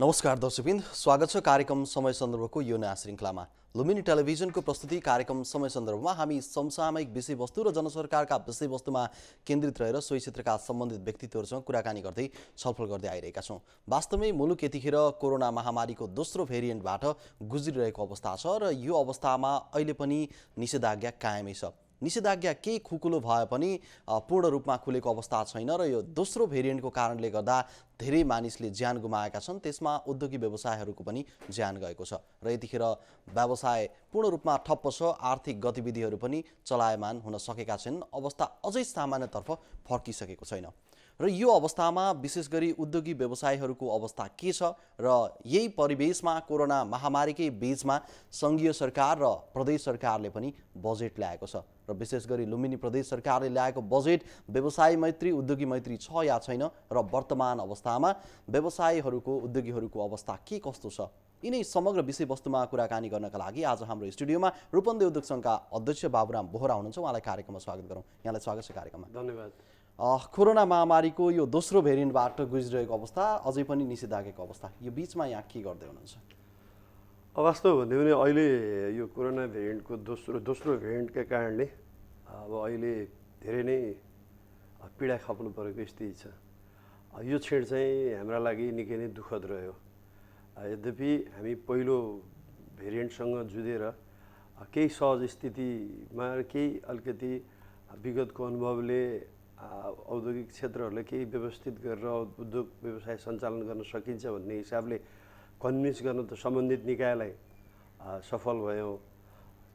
नमस्कार दर्शकबिन स्वागत छ कार्यक्रम समय सन्दर्भको यो नयाँ श्रृङ्खलामा लुम्बिनी टेलिभिजनको प्रस्तुति कार्यक्रम समय सन्दर्भमा हामी समसामयिक विषयवस्तु र जनसरकारका विषयवस्तुमा केन्द्रित रहेर सोही क्षेत्रका सम्बन्धित व्यक्तित्वहरूसँग कुराकानी गर्दै छलफल गर्दै आइरहेका छौँ वास्तवमै मुलुक यतिखेर कोरोना महामारीको दोस्रो भेरिएन्टबाट गुज्रिरहेको अवस्था छ र यो अवस्थामा अहिले पनि निषेधाज्ञा कायमै छ निषेधाज्ञा केही खुकुलो भए पनि पूर्ण रूपमा खुलेको अवस्था छैन र यो दोस्रो भेरिएन्टको कारणले गर्दा धेरै मानिसले ज्यान गुमाएका छन् त्यसमा उद्योगिक व्यवसायहरूको पनि ज्यान गएको छ र यतिखेर व्यवसाय पूर्ण रूपमा ठप्प छ आर्थिक गतिविधिहरू पनि चलायमान हुन सकेका छैनन् अवस्था अझै सामान्यतर्फ फर्किसकेको छैन र यो अवस्थामा विशेष गरी उद्योगी व्यवसायहरूको अवस्था के छ र यही परिवेशमा कोरोना महामारीकै बिचमा सङ्घीय सरकार र प्रदेश सरकारले पनि बजेट ल्याएको छ र विशेष गरी लुम्बिनी प्रदेश सरकारले ल्याएको बजेट व्यवसाय मैत्री उद्योगी मैत्री छ या छैन र वर्तमान अवस्थामा व्यवसायहरूको उद्योगीहरूको अवस्था के कस्तो छ यिनै समग्र विषयवस्तुमा कुराकानी गर्नका लागि आज हाम्रो स्टुडियोमा रूपन्दे उद्योग सङ्घका अध्यक्ष बाबुराम बोहरा हुनुहुन्छ उहाँलाई कार्यक्रममा स्वागत गरौँ यहाँलाई स्वागत छ कार्यक्रममा धन्यवाद कोरोना महामारीको यो दोस्रो भेरिएन्टबाट गुज्रिरहेको अवस्था अझै पनि निषेधाज्ञाको अवस्था यो बिचमा यहाँ के गर्दै हुनुहुन्छ वास्तव भन्यो भने अहिले यो कोरोना भेरिएन्टको दोस्रो दोस्रो भेरिएन्टका कारणले अब अहिले धेरै नै पीडा खप्नु परेको स्थिति छ यो क्षण चाहिँ हाम्रा लागि निकै नै दुःखद रह्यो यद्यपि हामी पहिलो भेरिएन्टसँग जुधेर केही सहज स्थितिमा केही अलिकति विगतको अनुभवले औद्योगिक क्षेत्रहरूले केही व्यवस्थित गरेर उद्योग व्यवसाय सञ्चालन गर्न सकिन्छ भन्ने हिसाबले कन्भिन्स गर्न त सम्बन्धित निकायलाई सफल भयौँ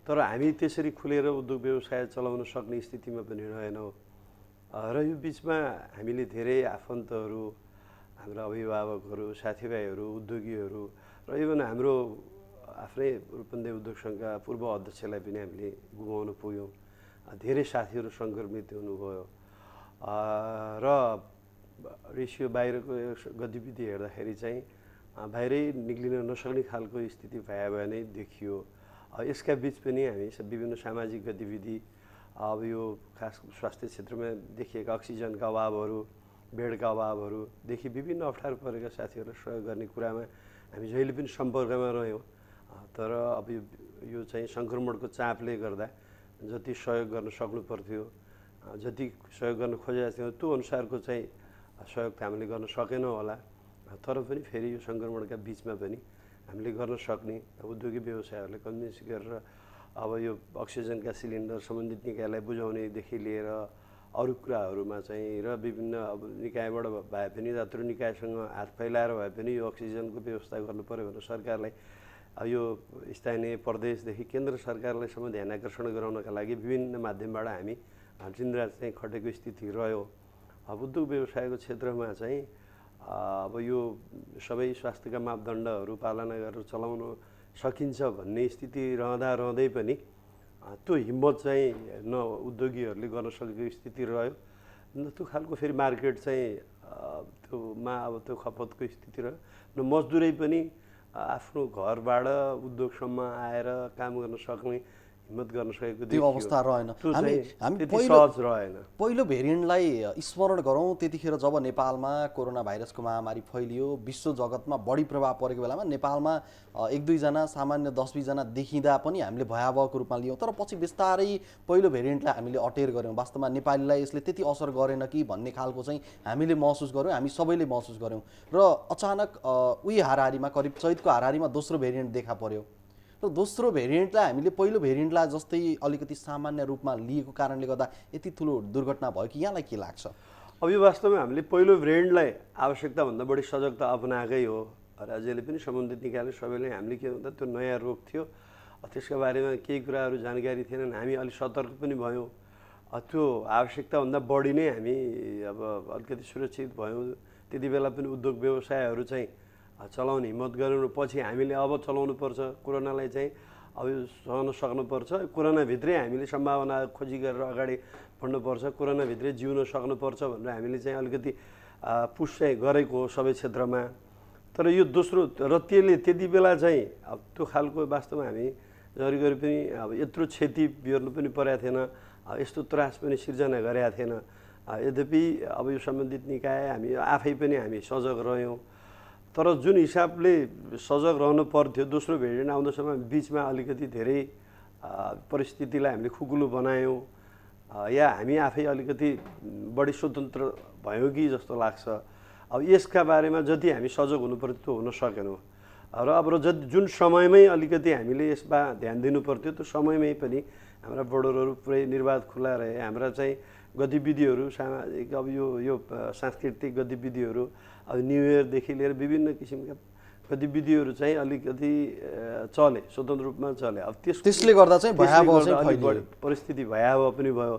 तर हामी त्यसरी खुलेर उद्योग व्यवसाय चलाउन सक्ने स्थितिमा पनि रहेनौँ र यो बिचमा हामीले धेरै आफन्तहरू हाम्रा अभिभावकहरू साथीभाइहरू उद्योगीहरू र इभन हाम्रो आफ्नै रूपन्दे उद्योग सङ्घका पूर्व अध्यक्षलाई पनि हामीले गुमाउन पुग्यौँ धेरै साथीहरू सङ्क्रमित हुनुभयो र रेसियो बाहिरको गतिविधि हेर्दाखेरि चाहिँ बाहिरै निक्लिन नसक्ने खालको स्थिति भए भने देखियो यसका बिच पनि हामी विभिन्न सामाजिक गतिविधि अब यो खास स्वास्थ्य क्षेत्रमा देखिएका अक्सिजनका अभावहरू बेडका अभावहरूदेखि विभिन्न अप्ठ्यारो परेका साथीहरूलाई सहयोग गर्ने कुरामा हामी जहिले पनि सम्पर्कमा रह्यौँ तर अब यो चाहिँ सङ्क्रमणको चापले गर्दा जति सहयोग गर्न सक्नु पर्थ्यो जति सहयोग गर्न खोजेका थियौँ त्यो अनुसारको चाहिँ सहयोग त हामीले गर्न सकेनौँ होला तर पनि फेरि यो सङ्क्रमणका बिचमा पनि हामीले गर्न सक्ने उद्योगिक व्यवसायहरूले कन्भिन्स गरेर अब यो अक्सिजनका सिलिन्डर सम्बन्धित निकायलाई बुझाउनेदेखि लिएर अरू कुराहरूमा चाहिँ र विभिन्न अब निकायबाट भए पनि यात्रु निकायसँग हात फैलाएर भए पनि यो अक्सिजनको व्यवस्था गर्नु पऱ्यो भने सरकारलाई यो स्थानीय प्रदेशदेखि केन्द्र सरकारलाई समेत ध्यान आकर्षण गराउनका लागि विभिन्न माध्यमबाट हामी ढाँचिन्द्रा चाहिँ खटेको स्थिति रह्यो अब उद्योग व्यवसायको क्षेत्रमा चाहिँ अब यो सबै स्वास्थ्यका मापदण्डहरू पालना गरेर चलाउन सकिन्छ भन्ने स्थिति रहँदा रहँदै पनि त्यो हिम्मत चाहिँ न उद्योगीहरूले गर्न सकेको स्थिति रह्यो न त्यो खालको फेरि मार्केट चाहिँ त्योमा अब त्यो खपतको स्थिति रह्यो न मजदुरै पनि आफ्नो घरबाट उद्योगसम्म आएर काम गर्न सक्ने हिम्मत गर्न सकेको त्यो अवस्था रहेन हामी पहिलो पहिलो भेरिएन्टलाई स्मरण गरौँ त्यतिखेर जब नेपालमा कोरोना भाइरसको महामारी फैलियो विश्व जगतमा बढी प्रभाव परेको बेलामा नेपालमा एक दुईजना सामान्य दस बिसजना देखिँदा पनि हामीले भयावहको रूपमा लियौँ तर पछि बिस्तारै पहिलो भेरिएन्टलाई हामीले अटेर गऱ्यौँ वास्तवमा नेपालीलाई यसले त्यति असर गरेन कि भन्ने खालको चाहिँ हामीले महसुस गऱ्यौँ हामी सबैले महसुस गऱ्यौँ र अचानक उही हारिमा करिब चैतको हारिमा दोस्रो भेरिएन्ट देखा पऱ्यो दोस्रो भेरिएन्टलाई हामीले पहिलो भेरिएन्टलाई जस्तै अलिकति सामान्य रूपमा लिएको कारणले गर्दा यति ठुलो दुर्घटना भयो कि यहाँलाई के लाग्छ अब यो वास्तवमा हामीले पहिलो भेरिएन्टलाई आवश्यकताभन्दा बढी सजगता अपनाएकै हो राज्यले पनि सम्बन्धित निकाले सबैले हामीले के भन्दा त्यो नयाँ रोग थियो त्यसको बारेमा केही कुराहरू जानकारी थिएनन् हामी अलिक सतर्क पनि भयौँ त्यो आवश्यकताभन्दा बढी नै हामी अब अलिकति सुरक्षित भयौँ त्यति बेला पनि उद्योग व्यवसायहरू चाहिँ चलाउने हिम्मत गरेर पछि हामीले अब चलाउनु पर्छ कोरोनालाई चाहिँ अब सहन सक्नुपर्छ कोरोनाभित्रै हामीले सम्भावना खोजी गरेर अगाडि बढ्नुपर्छ कोरोनाभित्रै जिउन सक्नुपर्छ भनेर हामीले चाहिँ अलिकति पुस चाहिँ गरेको हो सबै क्षेत्रमा तर यो दोस्रो र त्यसले त्यति बेला चाहिँ अब त्यो खालको वास्तवमा हामी जरी गरी पनि अब यत्रो क्षति बेहोर्नु पनि परेको थिएन यस्तो त्रास पनि सिर्जना गरेका थिएन यद्यपि अब यो सम्बन्धित निकाय हामी आफै पनि हामी सजग रह्यौँ तर जुन हिसाबले सजग रहनु पर्थ्यो दोस्रो भेरिएन्ट आउँदासम्म बिचमा अलिकति धेरै परिस्थितिलाई हामीले खुकुलो बनायौँ या हामी आफै अलिकति बढी स्वतन्त्र भयौँ कि जस्तो लाग्छ अब यसका बारेमा जति हामी सजग हुनुपर्थ्यो त्यो हुन सकेनौँ र अब जति जुन समयमै अलिकति हामीले यसमा ध्यान दिनुपर्थ्यो त्यो समयमै पनि हाम्रा बोर्डरहरू पुरै निर्वाध खुला रहे हाम्रा चाहिँ गतिविधिहरू सामाजिक अब यो यो सांस्कृतिक गतिविधिहरू अब न्यु इयरदेखि लिएर विभिन्न किसिमका गतिविधिहरू चाहिँ अलिकति चले स्वतन्त्र रूपमा चले अब त्यस त्यसले गर्दा चाहिँ भयावह परिस्थिति भयावह पनि भयो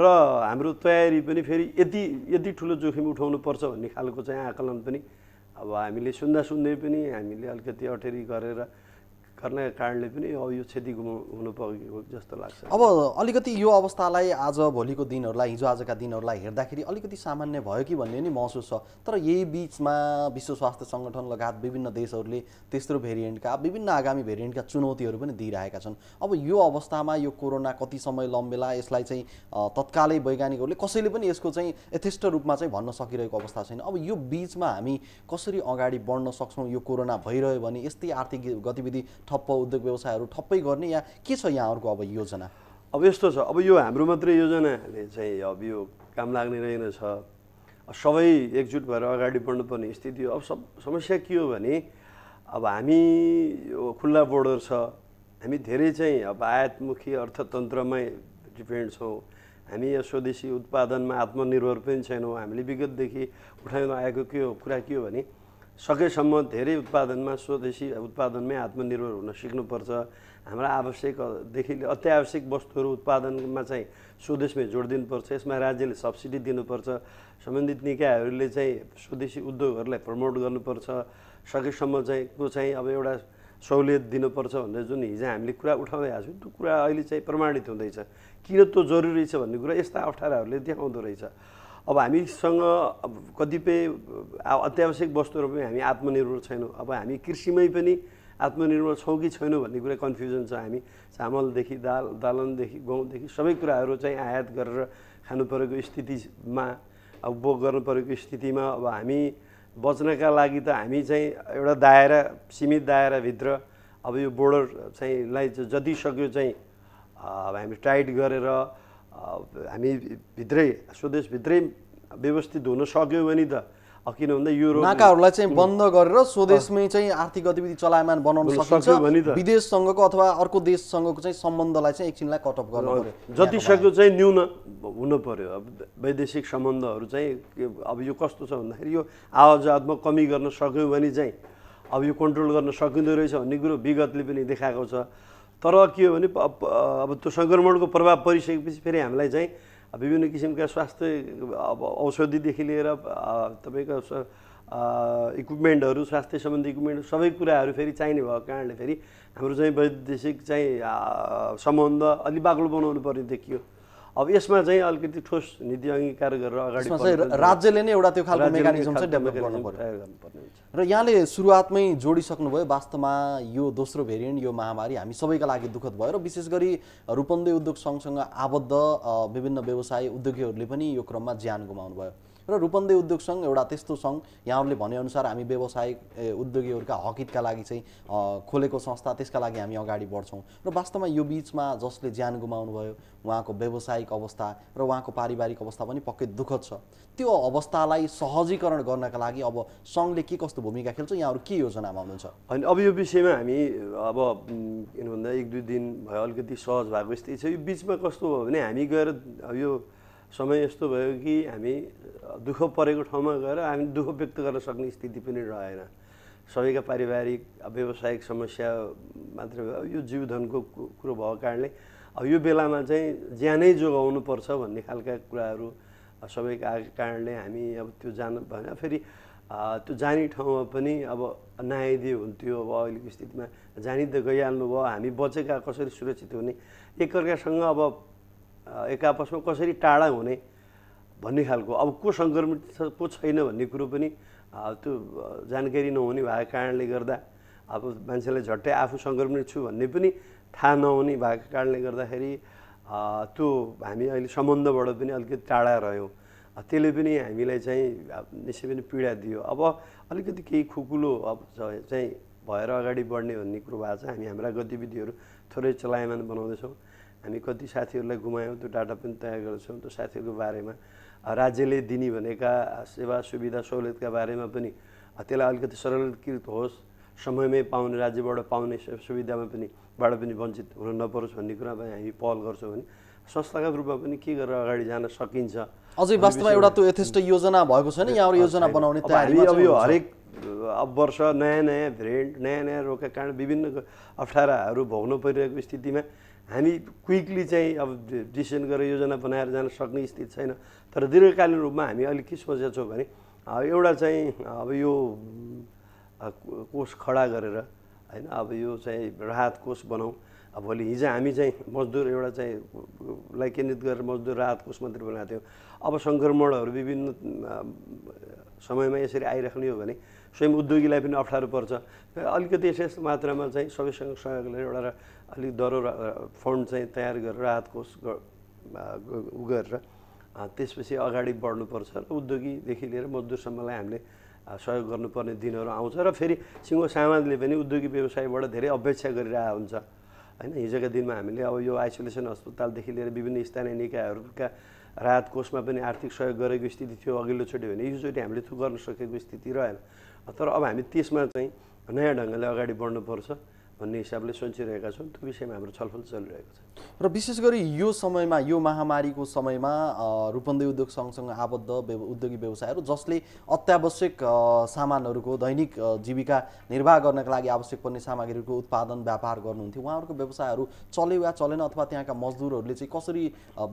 र हाम्रो तयारी पनि फेरि यति यति ठुलो जोखिम उठाउनुपर्छ भन्ने खालको चाहिँ आकलन पनि अब हामीले सुन्दा सुन्दै पनि हामीले अलिकति अटेरी गरेर गर्ने कारणले पनि अब यो क्षति हुनु पगेको जस्तो लाग्छ अब अलिकति यो अवस्थालाई आज भोलिको दिनहरूलाई हिजो आजका दिनहरूलाई हेर्दाखेरि अलिकति सामान्य भयो कि भन्ने नि महसुस छ तर यही बिचमा विश्व स्वास्थ्य सङ्गठन लगायत विभिन्न देशहरूले तेस्रो भेरिएन्टका विभिन्न आगामी भेरिएन्टका चुनौतीहरू पनि दिइरहेका छन् अब यो अवस्थामा यो कोरोना कति समय लम्बेला यसलाई चाहिँ तत्कालै वैज्ञानिकहरूले कसैले पनि यसको चाहिँ यथेष्ट रूपमा चाहिँ भन्न सकिरहेको अवस्था छैन अब यो बिचमा हामी कसरी अगाडि बढ्न सक्छौँ यो कोरोना भइरह्यो भने यस्तै आर्थिक गतिविधि ठप्प उद्योग व्यवसायहरू ठप्पै गर्ने या के छ यहाँहरूको अब योजना अब यस्तो छ अब यो हाम्रो मात्रै योजनाले चाहिँ अब यो काम लाग्ने रहेनछ सबै एकजुट भएर अगाडि बढ्नुपर्ने स्थिति हो अब सब समस्या के हो भने अब हामी यो खुल्ला बोर्डर छ हामी धेरै चाहिँ अब आयातमुखी अर्थतन्त्रमै डिपेन्ड छौँ हामी यो स्वदेशी उत्पादनमा आत्मनिर्भर पनि छैनौँ हामीले विगतदेखि उठाउन आएको के हो कुरा के हो भने सकेसम्म धेरै उत्पादनमा स्वदेशी उत्पादनमै आत्मनिर्भर हुन सिक्नुपर्छ हाम्रा आवश्यकदेखि अत्यावश्यक वस्तुहरू उत्पादनमा चाहिँ स्वदेशमै जोड दिनुपर्छ यसमा राज्यले सब्सिडी दिनुपर्छ सम्बन्धित निकायहरूले चाहिँ स्वदेशी उद्योगहरूलाई प्रमोट गर्नुपर्छ सकेसम्म चाहिँ को चाहिँ अब एउटा सहुलियत दिनुपर्छ भनेर जुन हिजो हामीले कुरा उठाउँदै आएको छौँ त्यो कुरा अहिले चाहिँ प्रमाणित हुँदैछ किन त्यो जरुरी छ भन्ने कुरा यस्ता अप्ठ्याराहरूले देखाउँदो रहेछ अब हामीसँग अब कतिपय अत्यावश्यक वस्तुहरू पनि हामी आत्मनिर्भर छैनौँ अब हामी कृषिमै पनि आत्मनिर्भर छौँ कि छैनौँ भन्ने कुरा कन्फ्युजन छ हामी चामलदेखि दाल दालनदेखि गहुँदेखि सबै कुराहरू चाहिँ आयात गरेर खानु परेको स्थितिमा अब उपभोग गर्नु परेको स्थितिमा अब हामी बच्नका लागि त हामी चाहिँ एउटा दायरा सीमित दायराभित्र अब यो बोर्डर चाहिँलाई जति सक्यो चाहिँ अब हामी टाइट गरेर हामी भित्रै स्वदेशभित्रै व्यवस्थित हुन सक्यो भने त किन भन्दा युरोप नाकाहरूलाई चाहिँ बन्द गरेर स्वदेशमै चाहिँ आर्थिक गतिविधि चलायमान बनाउन सक्छ त विदेशसँगको अथवा अर्को देशसँगको चाहिँ सम्बन्धलाई चाहिँ एकछिनलाई कटअप गर्नु जति सक्यो चाहिँ न्यून हुनु पर्यो अब वैदेशिक सम्बन्धहरू चाहिँ अब यो कस्तो छ भन्दाखेरि यो आवाजातमा कमी गर्न सक्यो भने चाहिँ अब यो कन्ट्रोल गर्न सकिँदो रहेछ भन्ने कुरो विगतले पनि देखाएको छ तर के हो भने अब त्यो सङ्क्रमणको प्रभाव परिसकेपछि फेरि हामीलाई चाहिँ विभिन्न किसिमका स्वास्थ्य अब औषधिदेखि लिएर तपाईँको इक्विपमेन्टहरू स्वास्थ्य सम्बन्धी इक्विपमेन्ट सबै कुराहरू फेरि चाहिने भएको कारणले फेरि हाम्रो चाहिँ वैदेशिक चाहिँ सम्बन्ध अलि बाक्लो बनाउनु पर्ने देखियो अब यसमा चाहिँ अलिकति ठोस नीति अङ्गीकार गरेर अगाडि राज्यले नै एउटा त्यो खालको मेकानिजम चाहिँ डेभलप गर्नु र यहाँले सुरुवातमै जोडिसक्नुभयो वास्तवमा यो दोस्रो भेरिएन्ट यो महामारी हामी सबैका लागि दुःखद भयो र विशेष गरी रूपन्दे उद्योग सङ्घसँग आबद्ध विभिन्न व्यवसाय उद्योगीहरूले पनि यो क्रममा ज्यान गुमाउनु भयो र रूपन्देही उद्योग सङ्घ एउटा त्यस्तो सङ्घ यहाँहरूले भनेअनुसार हामी व्यवसायिक उद्योगीहरूका हकितका लागि चाहिँ खोलेको संस्था त्यसका लागि हामी अगाडि बढ्छौँ र वास्तवमा यो बिचमा जसले ज्यान गुमाउनु भयो उहाँको व्यवसायिक अवस्था र उहाँको पारिवारिक अवस्था पनि पक्कै दुःखद छ त्यो अवस्थालाई सहजीकरण गर्नका लागि अब सङ्घले के कस्तो भूमिका खेल्छ यहाँहरू के योजनामा हुनुहुन्छ होइन अब यो विषयमा हामी अब के भन्दा एक दुई दिन भयो अलिकति सहज भएको स्थिति छ यो बिचमा कस्तो भयो भने हामी गएर यो समय यस्तो भयो कि हामी दुःख परेको ठाउँमा गएर हामी दुःख व्यक्त गर्न सक्ने स्थिति पनि रहेन सबैका पारिवारिक व्यवसायिक समस्या मात्र भयो यो जीवधनको कुरो भएको कारणले अब यो बेलामा चाहिँ ज्यानै जोगाउनुपर्छ भन्ने खालका कुराहरू सबैका कारणले हामी अब त्यो जान भएन फेरि त्यो जाने ठाउँमा पनि अब नआइदियो हुन्थ्यो अब अहिलेको स्थितिमा जानी त गइहाल्नु भयो हामी बचेका कसरी सुरक्षित हुने एकअर्कासँग अब एक आपसमा कसरी टाढा हुने भन्ने खालको अब को सङ्क्रमित छ को छैन भन्ने कुरो पनि त्यो जानकारी नहुने भएको कारणले गर्दा अब मान्छेलाई झट्टै आफू सङ्क्रमित छु भन्ने पनि थाहा नहुने भएको कारणले गर्दाखेरि त्यो हामी अहिले सम्बन्धबाट पनि अलिकति टाढा रह्यौँ त्यसले पनि हामीलाई चाहिँ निश्चय पनि पीडा दियो अब अलिकति केही खुकुलो अब चाहिँ भएर अगाडि बढ्ने भन्ने कुरो भएको छ हामी हाम्रा गतिविधिहरू थोरै चलायमान बनाउँदैछौँ हामी कति साथीहरूलाई गुमायौँ त्यो डाटा पनि तयार गर्छौँ त्यो साथीहरूको बारेमा राज्यले दिने भनेका सेवा सुविधा सहुलियतका बारेमा पनि त्यसलाई अलिकति सरलीकृत होस् समयमै पाउने राज्यबाट पाउने सुविधामा पनि बाट पनि वञ्चित हुन नपरोस् भन्ने कुरामा हामी पहल गर्छौँ भने संस्थागत रूपमा पनि के गरेर अगाडि जान सकिन्छ अझै वास्तवमा एउटा त्यो यथेष्ट योजना भएको छ नि यहाँ योजना बनाउने तयारी अब यो हरेक अब वर्ष नयाँ नयाँ भेरिएन्ट नयाँ नयाँ रोगका कारण विभिन्न अप्ठ्याराहरू भोग्नु परिरहेको स्थितिमा हामी क्विकली चाहिँ अब डिसिसन गरेर योजना बनाएर जान सक्ने स्थिति छैन तर दीर्घकालीन रूपमा हामी अहिले के सोचेको छौँ भने एउटा चाहिँ अब यो कोष खडा गरेर होइन अब यो चाहिँ राहत कोष बनाऊँ अब भोलि हिजो हामी चाहिँ मजदुर एउटा चाहिँ लाई केन्द्रित गरेर मजदुर राहत कोष मात्रै बनाएको थियौँ अब सङ्क्रमणहरू विभिन्न समयमा यसरी आइराख्ने हो भने स्वयं उद्योगीलाई पनि अप्ठ्यारो पर्छ अलिकति यस यस्तो मात्रामा चाहिँ सबैसँग सहयोग एउटा अलिक डरो फन्ड चाहिँ तयार गरेर राहत कोष गरेर त्यसपछि अगाडि बढ्नुपर्छ र उद्योगीदेखि लिएर मजदुरसम्मलाई हामीले सहयोग गर्नुपर्ने दिनहरू आउँछ र फेरि सिङ्गो सामाजले पनि उद्योगी व्यवसायबाट धेरै अपेक्षा गरिरहेको हुन्छ होइन हिजोका दिनमा हामीले अब यो आइसोलेसन अस्पतालदेखि लिएर विभिन्न स्थानीय निकायहरूका राहत कोषमा पनि आर्थिक सहयोग गरेको स्थिति थियो अघिल्लोचोटि भने योचोटि हामीले त्यो गर्न सकेको स्थिति रहेन तर अब हामी त्यसमा चाहिँ नयाँ ढङ्गले अगाडि बढ्नुपर्छ भन्ने हिसाबले सोचिरहेका छौँ त्यो विषयमा हाम्रो छलफल चलिरहेको छ र विशेष गरी यो समयमा यो महामारीको समयमा रूपन्देही उद्योग सँगसँग आबद्ध उद्योगी व्यवसायहरू जसले अत्यावश्यक सामानहरूको दैनिक जीविका निर्वाह गर्नका लागि आवश्यक पर्ने सामग्रीहरूको उत्पादन व्यापार गर्नुहुन्थ्यो उहाँहरूको व्यवसायहरू चले वा चलेन अथवा त्यहाँका मजदुरहरूले चाहिँ कसरी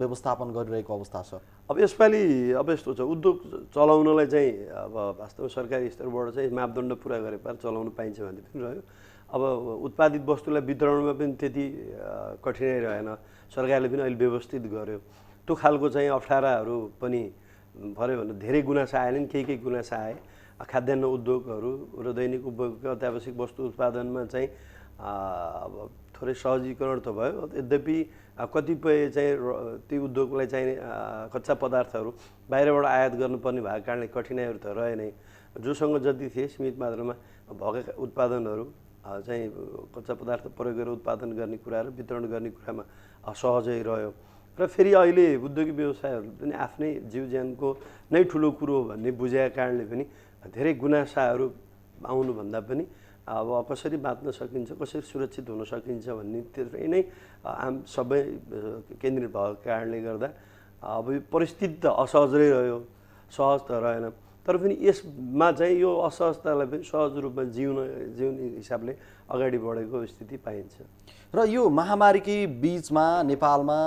व्यवस्थापन गरिरहेको अवस्था छ अब यसपालि अब यस्तो छ उद्योग चलाउनलाई चाहिँ अब वास्तव सरकारी स्तरबाट चाहिँ मापदण्ड पुरा गरे चलाउनु पाइन्छ भन्ने पनि रह्यो अब उत्पादित वस्तुलाई वितरणमा पनि त्यति कठिनाइ रहेन सरकारले पनि अहिले व्यवस्थित गर्यो त्यो खालको चाहिँ अप्ठ्याराहरू पनि पऱ्यो भने धेरै गुनासा नि केही केही गुनासा आए खाद्यान्न उद्योगहरू र दैनिक उपभोगका अत्यावश्यक वस्तु उत्पादनमा चाहिँ अब थोरै सहजीकरण त भयो यद्यपि कतिपय चाहिँ ती उद्योगलाई चाहिँ कच्चा पदार्थहरू बाहिरबाट आयात गर्नुपर्ने भएको कारणले कठिनाइहरू त रहे नै जोसँग जति थिए सीमित मात्रामा भएका उत्पादनहरू चाहिँ कच्चा पदार्थ प्रयोग गरेर उत्पादन गर्ने कुरा र वितरण गर्ने कुरामा सहजै रह्यो र फेरि अहिले उद्योगिक व्यवसायहरू पनि आफ्नै जीव ज्यानको नै ठुलो कुरो हो भन्ने बुझाएको कारणले पनि धेरै गुनासाहरू आउनुभन्दा पनि अब कसरी बाँच्न सकिन्छ कसरी सुरक्षित हुन सकिन्छ भन्ने त्यसै नै आम सबै केन्द्रित भएको कारणले गर्दा अब यो परिस्थिति त असहज रह्यो सहज त रहेन तर पनि यसमा चाहिँ यो असहजतालाई पनि सहज रूपमा जिउन जिउने हिसाबले अगाडि बढेको स्थिति पाइन्छ र यो महामारीकै बिचमा नेपालमा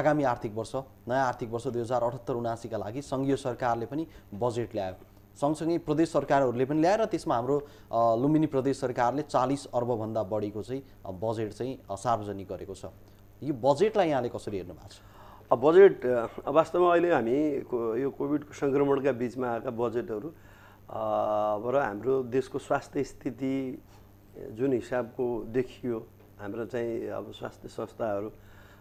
आगामी आर्थिक वर्ष नयाँ आर्थिक वर्ष दुई हजार अठहत्तर उनासीका लागि सङ्घीय सरकारले पनि बजेट ल्यायो सँगसँगै प्रदेश सरकारहरूले पनि र त्यसमा हाम्रो लुम्बिनी प्रदेश सरकारले चालिस अर्बभन्दा बढीको चाहिँ बजेट चाहिँ सार्वजनिक गरेको छ यो बजेटलाई यहाँले कसरी हेर्नु भएको छ बजेट वास्तवमा अहिले हामी यो कोभिडको सङ्क्रमणका बिचमा आएका बजेटहरू र हाम्रो देशको स्वास्थ्य स्थिति जुन हिसाबको देखियो हाम्रो चाहिँ अब स्वास्थ्य संस्थाहरू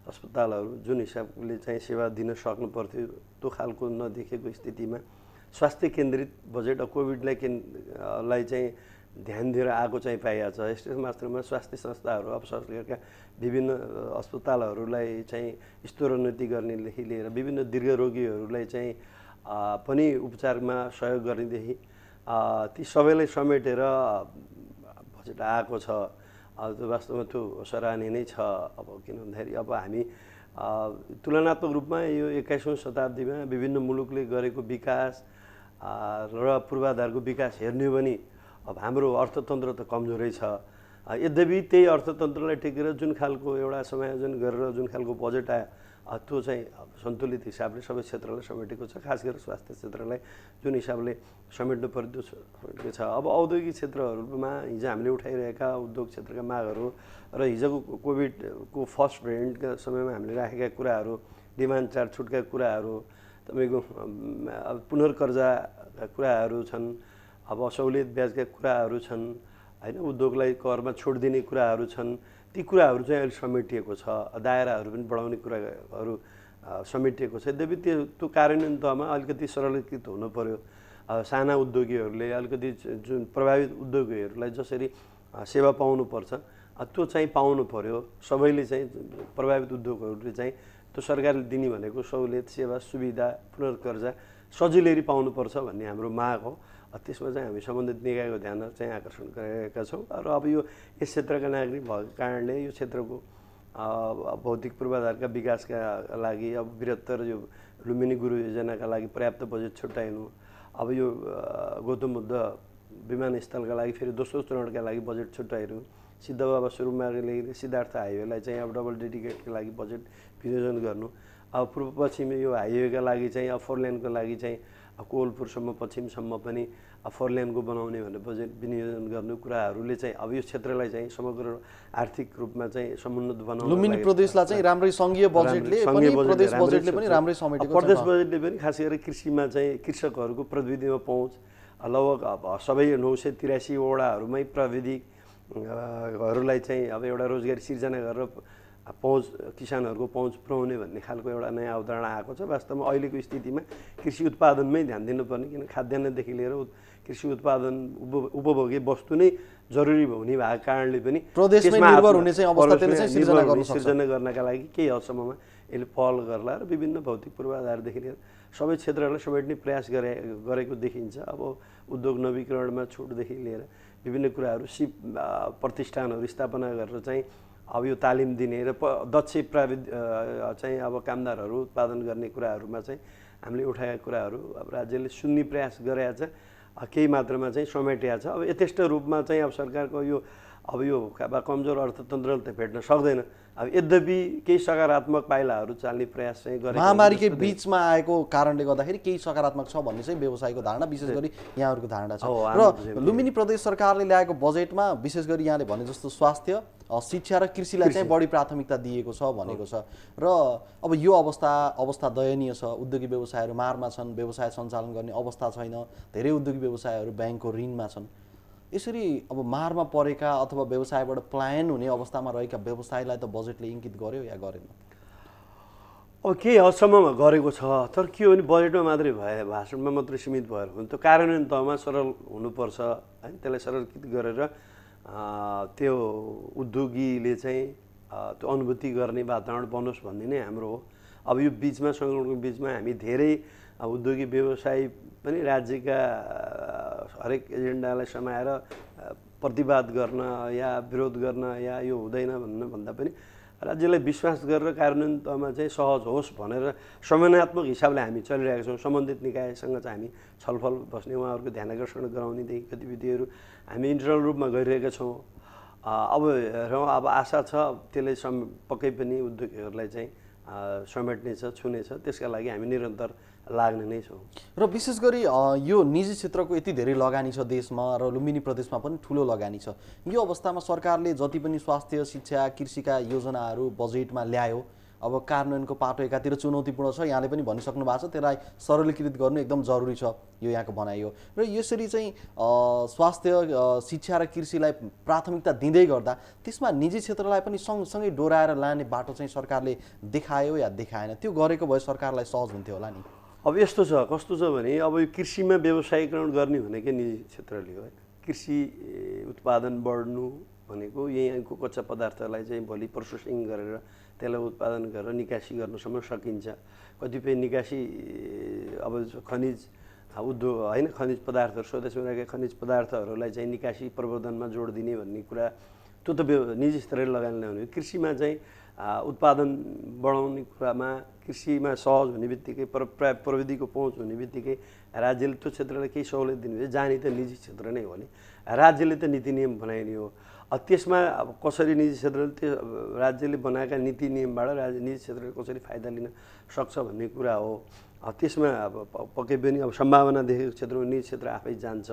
अस्पतालहरू जुन हिसाबले चाहिँ सेवा दिन सक्नु पर्थ्यो त्यो खालको नदेखेको स्थितिमा स्वास्थ्य केन्द्रित बजेट कोभिडलाई केन्द्रलाई चाहिँ ध्यान दिएर आएको चाहिँ पाइहाल्छ यस्तो मात्रामा स्वास्थ्य संस्थाहरू अब सरकारका विभिन्न अस्पतालहरूलाई चाहिँ स्तरोन्नति गर्नेदेखि लिएर विभिन्न दीर्घ रोगीहरूलाई चाहिँ पनि उपचारमा सहयोग गर्नेदेखि ती सबैलाई समेटेर बजेट आएको छ त्यो वास्तवमा त्यो सराहनीय नै छ अब किन भन्दाखेरि अब हामी तुलनात्मक रूपमा यो एक्काइसौँ शताब्दीमा विभिन्न मुलुकले गरेको विकास र पूर्वाधारको विकास हेर्ने हो भने अब हाम्रो अर्थतन्त्र त कमजोरै छ यद्यपि त्यही अर्थतन्त्रलाई टेकेर जुन खालको एउटा समायोजन गरेर जुन खालको बजेट आयो त्यो चाहिँ सन्तुलित हिसाबले सबै क्षेत्रलाई समेटेको छ खास गरेर स्वास्थ्य क्षेत्रलाई जुन हिसाबले समेट्नु पर्यो त्यो छ अब औद्योगिक क्षेत्रहरूमा हिजो हामीले उठाइरहेका उद्योग क्षेत्रका मागहरू र हिजोको कोभिडको फर्स्ट भेरिएन्टका समयमा हामीले राखेका कुराहरू डिमान्ड चार्ट छुटका कुराहरू तपाईँको पुनर्कर्जाका कुराहरू छन् अब सहुलियत ब्याजका कुराहरू छन् होइन उद्योगलाई करमा छोड दिने कुराहरू छन् ती कुराहरू चाहिँ अहिले समेटिएको छ दायराहरू पनि बढाउने कुराहरू समेटिएको छ यद्यपि त्यो त्यो कार्यान्वयन तहमा अलिकति सरलीकृत हुनु पऱ्यो साना उद्योगीहरूले अलिकति जुन प्रभावित उद्योगीहरूलाई जसरी सेवा पाउनुपर्छ त्यो चाहिँ पाउनु पऱ्यो सबैले चाहिँ प्रभावित उद्योगहरूले चाहिँ त्यो सरकारले दिने भनेको सहुलियत सेवा सुविधा पुनर्कर्जा सजिलै पाउनुपर्छ भन्ने हाम्रो माग हो त्यसमा चाहिँ हामी सम्बन्धित निकायको ध्यान चाहिँ आकर्षण गरेका छौँ र अब यो यस क्षेत्रका नागरिक भएको कारणले यो क्षेत्रको भौतिक पूर्वाधारका विकासका लागि अब बृहत्तर यो लुम्बिनी गुरु योजनाका लागि पर्याप्त बजेट छुट्याइनु अब यो गौतम बुद्ध विमानस्थलका लागि फेरि दोस्रो चरणका लागि बजेट छुट्याइनु सिद्धबाबा सुरुमार्गले सिद्धार्थ हाइवेलाई चाहिँ अब डबल डेडिकेटको लागि बजेट विनियोजन गर्नु अब पूर्व पश्चिमी यो हाइवेका लागि चाहिँ अब फोर लेनको लागि चाहिँ कोलपुरसम्म पश्चिमसम्म पनि फोर लेनको बनाउने भनेर बजेट विनियोजन गर्ने कुराहरूले चाहिँ अब यो क्षेत्रलाई चाहिँ समग्र आर्थिक रूपमा चाहिँ समुन्नत बनाउने लुम्बिनी प्रदेशलाई चाहिँ राम्रै सङ्घीय बजेटले प्रदेश बजेटले पनि राम्रै प्रदेश बजेटले पनि खास गरेर कृषिमा चाहिँ कृषकहरूको प्रविधिमा पहुँच लगभग सबै नौ सय तिरासी चाहिँ अब एउटा रोजगारी सिर्जना गरेर पहुँच किसानहरूको पहुँच पुऱ्याउने भन्ने खालको एउटा नयाँ अवधारणा आएको छ वास्तवमा अहिलेको स्थितिमा कृषि उत्पादनमै ध्यान दिनुपर्ने किन खाद्यान्नदेखि लिएर कृषि उत्पादन उप उपभोग्य वस्तु नै जरुरी हुने भएको कारणले पनि सिर्जना गर्नका लागि केही हदसम्ममा यसले पहल गर्ला र विभिन्न भौतिक पूर्वाधारदेखि लिएर सबै क्षेत्रहरूलाई समेट्ने प्रयास गरे गरेको देखिन्छ अब उद्योग नवीकरणमा छुटदेखि लिएर विभिन्न कुराहरू सिप प्रतिष्ठानहरू स्थापना गरेर चाहिँ अब यो तालिम दिने र प दक्ष प्राविध चाहिँ अब कामदारहरू उत्पादन गर्ने कुराहरूमा चाहिँ हामीले उठाएका कुराहरू अब राज्यले सुन्ने प्रयास गरेका छ केही मात्रामा चाहिँ समेटिया छ अब यथेष्ट रूपमा चाहिँ अब सरकारको यो अब यो कमजोर अर्थतन्त्रले त भेट्न सक्दैन अब यद्यपि केही सकारात्मक पाइलाहरू चाल्ने प्रयास चाहिँ गरे महामारीकै बिचमा आएको कारणले गर्दाखेरि केही सकारात्मक छ भन्ने चाहिँ व्यवसायको धारणा विशेष गरी यहाँहरूको धारणा छ र लुम्बिनी प्रदेश सरकारले ल्याएको बजेटमा विशेष गरी यहाँले भने जस्तो स्वास्थ्य शिक्षा र कृषिलाई चाहिँ बढी प्राथमिकता दिएको छ भनेको छ र अब यो अवस्था अवस्था दयनीय छ उद्योगी व्यवसायहरू मारमा छन् व्यवसाय सञ्चालन गर्ने अवस्था छैन धेरै उद्योगी व्यवसायहरू ब्याङ्कको ऋणमा छन् यसरी अब मारमा परेका अथवा व्यवसायबाट प्लायन हुने अवस्थामा रहेका व्यवसायलाई त बजेटले इङ्कित गर्यो या गरेन अब केही हदसम्ममा गरेको छ तर के हो भने बजेटमा मात्रै भए भाषणमा मात्रै सीमित भएर हुन् त्यो कार्यान्वयन तहमा सरल हुनुपर्छ होइन त्यसलाई सरलकृत गरेर त्यो उद्योगीले चाहिँ त्यो अनुभूति गर्ने वातावरण बनोस् भन्ने नै हाम्रो हो अब यो बिचमा सङ्गठनको बिचमा हामी धेरै उद्योगी व्यवसायी पनि राज्यका हरेक एजेन्डालाई समाएर प्रतिवाद गर्न या विरोध गर्न या यो हुँदैन भन्नु भन्दा पनि राज्यलाई विश्वास गरेर कार्यान्वयन तहमा चाहिँ सहज होस् भनेर समन्वयात्मक हिसाबले हामी चलिरहेका छौँ सम्बन्धित निकायसँग चाहिँ हामी छलफल बस्ने उहाँहरूको ध्यान आकर्षण गराउनेदेखि गतिविधिहरू हामी इन्टरनल रूपमा गरिरहेका छौँ अब हेरौँ अब आशा छ त्यसले सम पक्कै पनि उद्योगहरूलाई चाहिँ समेट्नेछ छुनेछ त्यसका लागि हामी निरन्तर लाग्ने नै छौँ र विशेष गरी यो निजी क्षेत्रको यति धेरै लगानी छ देशमा र लुम्बिनी प्रदेशमा पनि ठुलो लगानी छ यो अवस्थामा सरकारले जति पनि स्वास्थ्य शिक्षा कृषिका योजनाहरू बजेटमा ल्यायो अब कार्यान्वयनको पाटो एकातिर चुनौतीपूर्ण छ यहाँले पनि भनिसक्नु भएको छ त्यसलाई सरलीकृत गर्नु एकदम जरुरी छ यो यहाँको भनाइ हो र यसरी चाहिँ स्वास्थ्य शिक्षा र कृषिलाई प्राथमिकता दिँदै गर्दा त्यसमा निजी क्षेत्रलाई पनि सँगसँगै डोराएर लाने बाटो चाहिँ सरकारले देखायो या देखाएन त्यो गरेको भए सरकारलाई सहज हुन्थ्यो होला नि अब यस्तो छ कस्तो छ भने अब यो कृषिमा व्यवसायीकरण गर्ने भनेको निजी क्षेत्रले हो कृषि उत्पादन बढ्नु भनेको यहीँको कच्चा पदार्थलाई चाहिँ भोलि प्रोसेसिङ गरेर त्यसलाई उत्पादन गरेर निकासी गर्नसम्म सकिन्छ कतिपय निकासी अब खनिज उद्योग होइन खनिज पदार्थहरू स्वदेशमा रहेका खनिज पदार्थहरूलाई चाहिँ निकासी प्रवर्धनमा जोड दिने भन्ने कुरा त्यो त निजी स्तरले लगानी ल्याउने कृषिमा चाहिँ उत्पादन बढाउने कुरामा कृषिमा सहज हुने बित्तिकै प्र प्रविधिको पहुँच हुने बित्तिकै राज्यले त्यो क्षेत्रलाई केही सहुलियत दिनुभयो जाने त निजी क्षेत्र नै हो नि राज्यले त नीति नियम बनाइने हो त्यसमा अब कसरी निजी क्षेत्रले त्यो राज्यले बनाएका नीति नियमबाट राज्य निजी क्षेत्रले कसरी फाइदा लिन सक्छ भन्ने कुरा हो त्यसमा अब पक्कै पनि अब सम्भावना देखेको क्षेत्रमा निजी क्षेत्र आफै जान्छ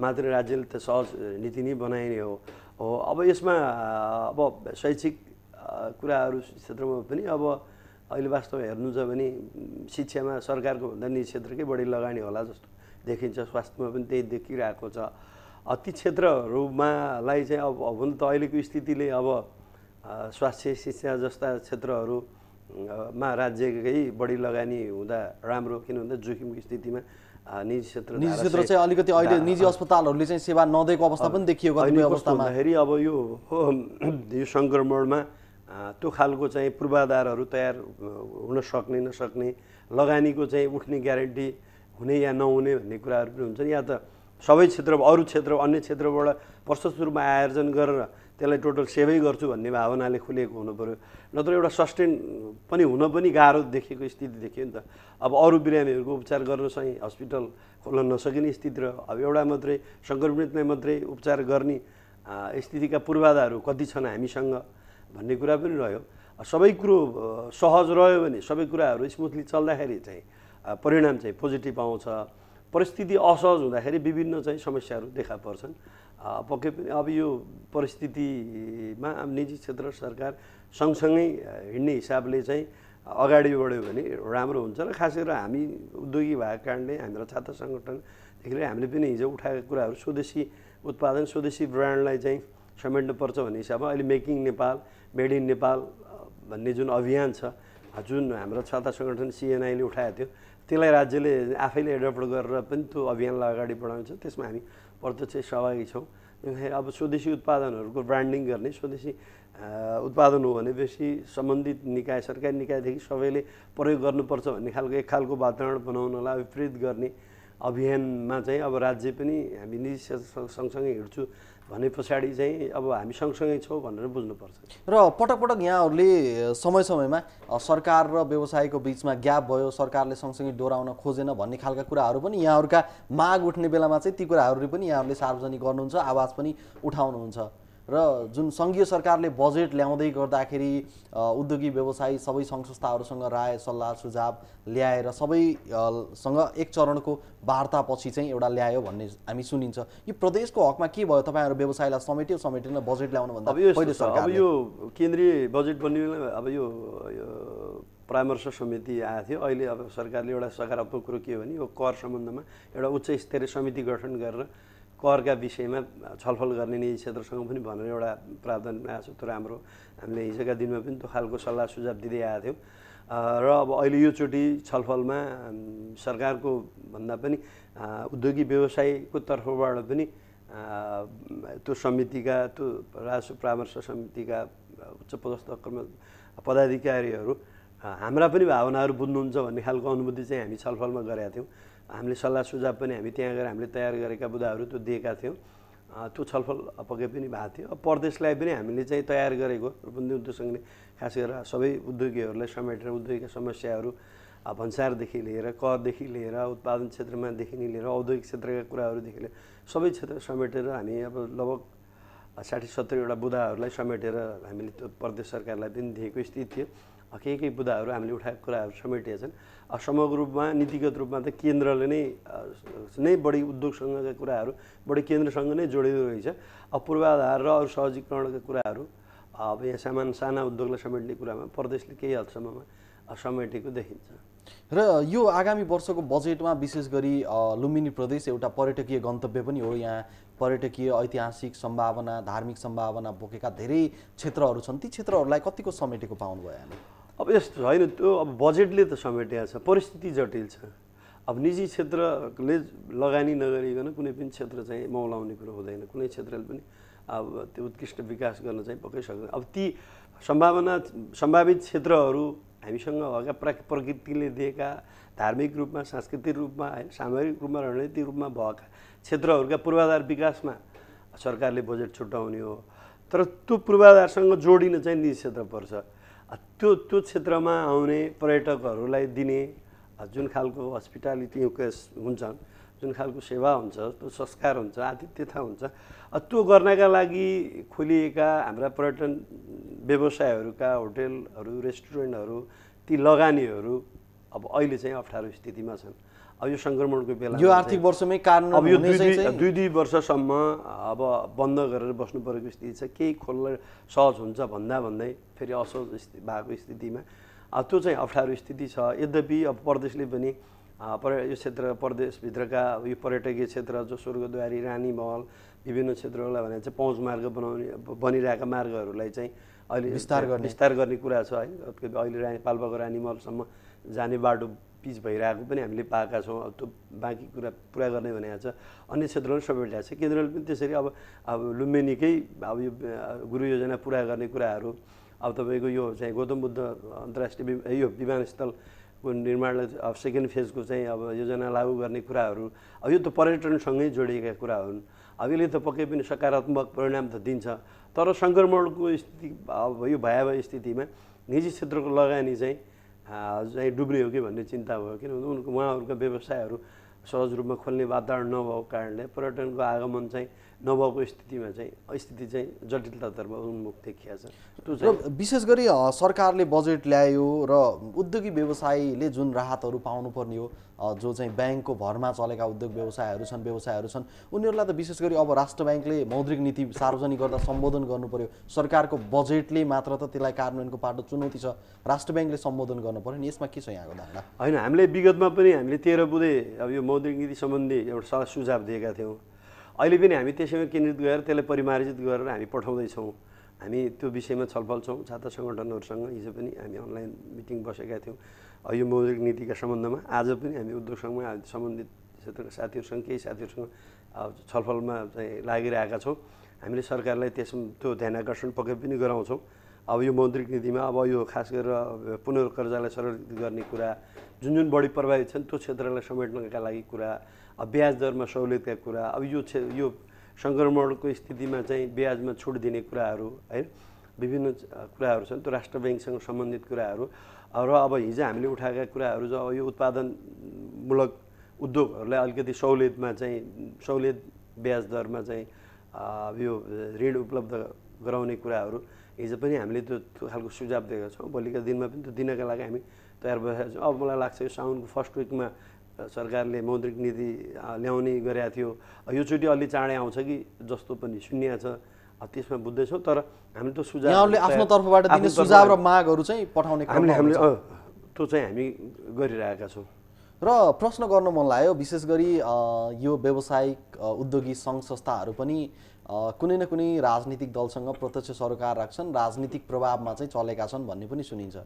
मात्रै राज्यले त सहज नीति नै बनाइने हो हो अब यसमा अब शैक्षिक कुराहरू क्षेत्रमा पनि अब अहिले वास्तवमा हेर्नु छ भने शिक्षामा सरकारको भन्दा निजी क्षेत्रकै बढी लगानी होला जस्तो देखिन्छ स्वास्थ्यमा पनि त्यही देखिरहेको छ ती क्षेत्रहरूमालाई चाहिँ अब हुन त अहिलेको स्थितिले अब स्वास्थ्य शिक्षा जस्ता क्षेत्रहरूमा राज्यकै बढी लगानी हुँदा राम्रो किन भन्दा जोखिमको स्थितिमा निजी क्षेत्र निजी क्षेत्र चाहिँ अलिकति अहिले निजी अस्पतालहरूले चाहिँ सेवा नदिएको अवस्था पनि देखिएको अवस्थामा अब यो सङ्क्रमणमा त्यो खालको चाहिँ पूर्वाधारहरू तयार हुन सक्ने नसक्ने लगानीको चाहिँ उठ्ने ग्यारेन्टी हुने या नहुने भन्ने कुराहरू पनि हुन्छन् या त सबै क्षेत्र अरू क्षेत्र अन्य क्षेत्रबाट प्रशस्त रूपमा आयोजन गरेर त्यसलाई टोटल सेभै गर्छु भन्ने भावनाले खुलेको हुनु पऱ्यो नत्र एउटा सस्टेन पनि हुन पनि गाह्रो देखेको स्थिति देखियो नि त अब अरू बिरामीहरूको उपचार गर्न चाहिँ हस्पिटल खोल्न नसकिने स्थिति र अब एउटा मात्रै सङ्क्रमितलाई मात्रै उपचार गर्ने स्थितिका पूर्वाधारहरू कति छन् हामीसँग भन्ने कुरा पनि रह्यो सबै कुरो सहज रह्यो भने सबै कुराहरू स्मुथली चल्दाखेरि चाहिँ परिणाम चाहिँ पोजिटिभ आउँछ परिस्थिति असहज हुँदाखेरि विभिन्न चाहिँ समस्याहरू देखा पर्छन् पक्कै पनि अब यो परिस्थितिमा निजी क्षेत्र सरकार सँगसँगै हिँड्ने हिसाबले चाहिँ अगाडि बढ्यो भने राम्रो हुन्छ र खास गरेर हामी उद्योगी भएको कारणले हाम्रो छात्र सङ्गठनदेखि हामीले पनि हिजो उठाएको कुराहरू स्वदेशी उत्पादन स्वदेशी ब्रान्डलाई चाहिँ पर्छ भन्ने हिसाबमा अहिले making Nepal made in Nepal भन्ने जुन अभियान छ जुन हाम्रो छात्र सङ्गठन सिएनआईले उठाएको थियो त्यसलाई राज्यले आफैले एडप्ट गरेर पनि त्यो अभियानलाई अगाडि बढाउँछ त्यसमा हामी प्रत्यक्ष सहभागी छौँ अब स्वदेशी उत्पादनहरूको ब्रान्डिङ गर्ने स्वदेशी उत्पादन हो भनेपछि सम्बन्धित निकाय सरकारी निकायदेखि सबैले प्रयोग गर्नुपर्छ भन्ने खालको एक खालको वातावरण बनाउनलाई विपरीत गर्ने अभियानमा चाहिँ अब राज्य पनि हामी निजी सँगसँगै हिँड्छु भने पछाडि चाहिँ अब हामी सँगसँगै छौँ भनेर बुझ्नुपर्छ र पटक पटक यहाँहरूले समय समयमा सरकार र व्यवसायको बिचमा ग्याप भयो सरकारले सँगसँगै डोराउन खोजेन भन्ने खालका कुराहरू पनि यहाँहरूका माग उठ्ने बेलामा चाहिँ ती कुराहरू पनि यहाँहरूले सार्वजनिक गर्नुहुन्छ आवाज पनि उठाउनुहुन्छ र जुन सङ्घीय सरकारले बजेट ल्याउँदै गर्दाखेरि उद्योगी व्यवसायी सबै सङ्घ संस्थाहरूसँग राय सल्लाह सुझाव ल्याएर सबैसँग एक चरणको वार्तापछि चाहिँ एउटा ल्यायो भन्ने हामी सुनिन्छ यो प्रदेशको हकमा के भयो तपाईँहरू व्यवसायलाई समेट्यो समेटेन बजेट ल्याउनु भन्दा यो अब यो केन्द्रीय बजेट बनिने अब यो परामर्श समिति आएको थियो अहिले अब सरकारले एउटा सकारात्मक कुरो के हो भने यो कर सम्बन्धमा एउटा उच्च स्तरीय समिति गठन गरेर करका विषयमा छलफल गर्ने निजी क्षेत्रसँग पनि भनेर एउटा प्रावधान आएको छ राम्रो हामीले हिजोका दिनमा पनि त्यो खालको सल्लाह सुझाव दिँदै आएको थियौँ र अब अहिले योचोटि छलफलमा सरकारको भन्दा पनि उद्योगिक व्यवसायको तर्फबाट पनि त्यो समितिका त्यो राजस्व परामर्श समितिका उच्च पदस्थ कर्म पदाधिकारीहरू हाम्रा पनि भावनाहरू बुझ्नुहुन्छ भन्ने खालको अनुभूति चाहिँ हामी छलफलमा गरेका थियौँ हामीले सल्लाह सुझाव पनि हामी त्यहाँ गएर हामीले तयार गरेका बुदाहरू त्यो दिएका थियौँ त्यो छलफल पक्कै पनि भएको थियो अब प्रदेशलाई पनि हामीले चाहिँ तयार गरेको उद्योग उद्योगसँगले खास गरेर सबै उद्योगीहरूलाई समेटेर उद्योगिक समस्याहरू भन्सारदेखि लिएर करदेखि लिएर उत्पादन क्षेत्रमादेखि लिएर औद्योगिक क्षेत्रका कुराहरूदेखि लिएर सबै क्षेत्र समेटेर हामी अब लगभग साठी सत्तरीवटा बुदाहरूलाई समेटेर हामीले त्यो प्रदेश सरकारलाई पनि दिएको स्थिति थियो केही केही बुदाहरू हामीले उठाएको कुराहरू समेटिएका छन् समग्र रूपमा नीतिगत रूपमा त केन्द्रले नै नै बढी उद्योगसँगका कुराहरू बढी केन्द्रसँग नै जोडिँदो रहेछ अब पूर्वाधार र अरू सहजीकरणका कुराहरू अब यहाँ सामान साना उद्योगलाई समेट्ने कुरामा प्रदेशले केही हदसम्ममा समेटेको देखिन्छ र यो आगामी वर्षको बजेटमा विशेष गरी लुम्बिनी प्रदेश एउटा पर्यटकीय गन्तव्य पनि हो यहाँ पर्यटकीय ऐतिहासिक सम्भावना धार्मिक सम्भावना बोकेका धेरै क्षेत्रहरू छन् ती क्षेत्रहरूलाई कतिको समेटेको पाउनुभयो हामी अब यस्तो होइन त्यो अब बजेटले त समेटिएको छ परिस्थिति जटिल छ अब निजी क्षेत्रले लगानी नगरिकन कुनै पनि क्षेत्र चाहिँ मौलाउने कुरो हुँदैन कुनै क्षेत्रले पनि अब त्यो उत्कृष्ट विकास गर्न चाहिँ पक्कै सक्दैन अब ती सम्भावना सम्भावित क्षेत्रहरू हामीसँग भएका प्रा प्रकृतिले दिएका धार्मिक रूपमा सांस्कृतिक रूपमा होइन सामाजिक रूपमा रणनीतिक रूपमा भएका क्षेत्रहरूका पूर्वाधार विकासमा सरकारले बजेट छुट्याउने हो तर त्यो पूर्वाधारसँग जोडिन चाहिँ निजी क्षेत्र पर्छ त्यो त्यो क्षेत्रमा आउने पर्यटकहरूलाई दिने जुन खालको हस्पिटालिटी हुन्छ जुन खालको सेवा हुन्छ त्यो संस्कार हुन्छ आतिथ्यता हुन्छ त्यो गर्नका लागि खोलिएका हाम्रा पर्यटन व्यवसायहरूका होटेलहरू रेस्टुरेन्टहरू ती लगानीहरू अब अहिले चाहिँ अप्ठ्यारो स्थितिमा छन् अब यो सङ्क्रमणको बेला यो आर्थिक वर्षमै कारण अब यो दुई दुई वर्षसम्म अब बन्द गरेर बस्नु परेको स्थिति छ केही खोल्न सहज हुन्छ भन्दा भन्दै फेरि असहज स्थिति भएको स्थितिमा त्यो चाहिँ अप्ठ्यारो स्थिति छ यद्यपि अब प्रदेशले पनि यो क्षेत्र प्रदेशभित्रका यो पर्यटकीय क्षेत्र जो स्वर्गद्वारी रानी महल विभिन्न क्षेत्रहरूलाई भने चाहिँ पहुँच मार्ग बनाउने बनिरहेका मार्गहरूलाई चाहिँ अहिले विस्तार गर्ने विस्तार गर्ने कुरा छ है अहिले रानी पाल्पाको रानी महलसम्म जाने बाटो पिच भइरहेको पनि हामीले पाएका छौँ अब त्यो बाँकी कुरा पुरा गर्ने भनेको छ अन्य क्षेत्रहरू समेटिरहेको छ केन्द्रले पनि त्यसरी अब अब लुम्बिनीकै अब यो गुरु योजना पुरा गर्ने कुराहरू अब तपाईँको यो चाहिँ गौतम बुद्ध अन्तर्राष्ट्रिय यो विमानस्थलको निर्माणलाई अब सेकेन्ड फेजको चाहिँ अब योजना लागू गर्ने कुराहरू अब यो त पर्यटनसँगै जोडिएका कुरा हुन् अब यसले त पक्कै पनि सकारात्मक परिणाम त दिन्छ तर सङ्क्रमणको स्थिति अब यो भयावह स्थितिमा निजी क्षेत्रको लगानी चाहिँ चाहिँ डुब्ने हो कि भन्ने चिन्ता भयो किनभने उनको उहाँहरूको व्यवसायहरू सहज रूपमा खोल्ने वातावरण नभएको कारणले पर्यटनको आगमन चाहिँ नभएको स्थितिमा चाहिँ स्थिति चाहिँ जटिलतातर्फ उन्मुख देखिया छ विशेष गरी सरकारले बजेट ल्यायो र उद्योगी व्यवसायले जुन राहतहरू पाउनुपर्ने हो जो चाहिँ ब्याङ्कको भरमा चलेका उद्योग व्यवसायहरू छन् व्यवसायहरू छन् उनीहरूलाई त विशेष गरी अब राष्ट्र ब्याङ्कले मौद्रिक नीति सार्वजनिक गर्दा सम्बोधन गर्नु पर्यो सरकारको बजेटले मात्र त त्यसलाई कार्यान्वयनको पाटो चुनौती छ राष्ट्र ब्याङ्कले सम्बोधन गर्नु पर्यो नि यसमा के छ यहाँको धारणा होइन हामीले विगतमा पनि हामीले तेह्र बुधे अब यो मौद्रिक नीति सम्बन्धी एउटा सुझाव दिएका थियौँ अहिले पनि हामी त्यसैमा केन्द्रित गएर त्यसलाई परिमार्जित गरेर हामी पठाउँदैछौँ हामी त्यो विषयमा छलफल छौँ छात्र सङ्गठनहरूसँग हिजो पनि हामी अनलाइन मिटिङ बसेका थियौँ यो मौद्रिक नीतिका सम्बन्धमा आज पनि हामी उद्योगसँग सम्बन्धित क्षेत्रका साथीहरूसँग केही साथीहरूसँग छलफलमा चाहिँ लागिरहेका छौँ हामीले सरकारलाई त्यस त्यो ध्यान आकर्षण पक्कै पनि गराउँछौँ अब यो मौद्रिक नीतिमा अब यो खास गरेर पुनर्कर्जालाई सरल गर्ने कुरा जुन जुन बढी प्रभावित छन् त्यो क्षेत्रलाई समेट्नका लागि कुरा ब्याज दरमा सहुलियतका कुरा अब यो क्षेत्र यो सङ्क्रमणको स्थितिमा चाहिँ ब्याजमा छुट दिने कुराहरू है विभिन्न कुराहरू छन् त्यो राष्ट्र ब्याङ्कसँग सम्बन्धित कुराहरू र अब हिजो हामीले उठाएका कुराहरू जब यो उत्पादनमूलक उद्योगहरूलाई अलिकति सहुलियतमा चाहिँ सहुलियत ब्याज दरमा चाहिँ यो ऋण उपलब्ध गराउने कुराहरू हिजो पनि हामीले त्यो खालको सुझाव दिएका छौँ भोलिका दिनमा पनि त्यो दिनका लागि हामी तयार भइरहेको छौँ अब मलाई लाग्छ यो साउनको फर्स्ट विकमा सरकारले मौद्रिक नीति ल्याउने गरेका थियो योचोटि अलि चाँडै आउँछ कि जस्तो पनि शून्य छ त्यसमा बुझ्दैछौँ तर हामी त सुझाव आफ्नो तर्फबाट दिने सुझाव र मागहरू चाहिँ पठाउने हामीले हामीले त्यो चाहिँ हामी गरिरहेका छौँ र प्रश्न गर्न मन लाग्यो विशेष गरी यो व्यवसायिक उद्योगी सङ्घ संस्थाहरू पनि कुनै न कुनै राजनीतिक दलसँग प्रत्यक्ष सरकार राख्छन् राजनीतिक प्रभावमा चाहिँ चलेका छन् भन्ने पनि सुनिन्छ